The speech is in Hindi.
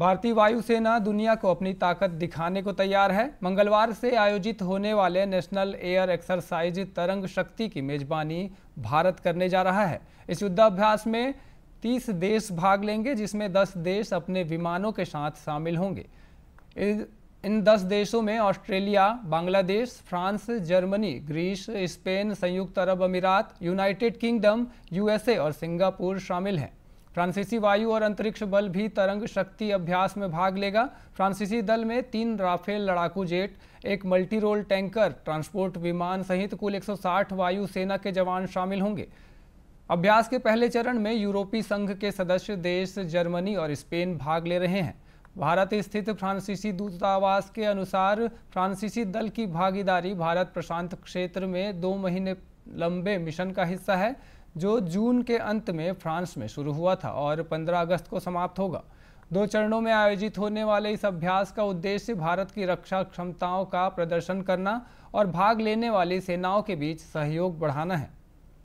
भारतीय वायुसेना दुनिया को अपनी ताकत दिखाने को तैयार है मंगलवार से आयोजित होने वाले नेशनल एयर एक्सरसाइज तरंग शक्ति की मेजबानी भारत करने जा रहा है इस युद्धाभ्यास में 30 देश भाग लेंगे जिसमें 10 देश अपने विमानों के साथ शामिल होंगे इन 10 देशों में Australia Bangladesh France Germany Greece Spain संयुक्त अरब अमीरात यूनाइटेड किंगडम यूएसए और सिंगापुर शामिल हैं फ्रांसीसी वायु और अंतरिक्ष बल भी तरंग शक्ति अभ्यास में भाग लेगा फ्रांसीसी दल में तीन राफेल लड़ाकू जेट एक मल्टी रोल टैंकर ट्रांसपोर्ट विमान सहित कुल 160 वायु सेना के जवान शामिल होंगे अभ्यास के पहले चरण में यूरोपीय संघ के सदस्य देश जर्मनी और स्पेन भाग ले रहे हैं भारत स्थित फ्रांसीसी दूतावास के अनुसार फ्रांसीसी दल की भागीदारी भारत प्रशांत क्षेत्र में दो महीने लंबे मिशन का हिस्सा है जो जून के अंत में फ्रांस में शुरू हुआ था और 15 अगस्त को समाप्त होगा दो चरणों में आयोजित होने वाले इस अभ्यास का उद्देश्य भारत की रक्षा क्षमताओं का प्रदर्शन करना और भाग लेने वाली सेनाओं के बीच सहयोग बढ़ाना है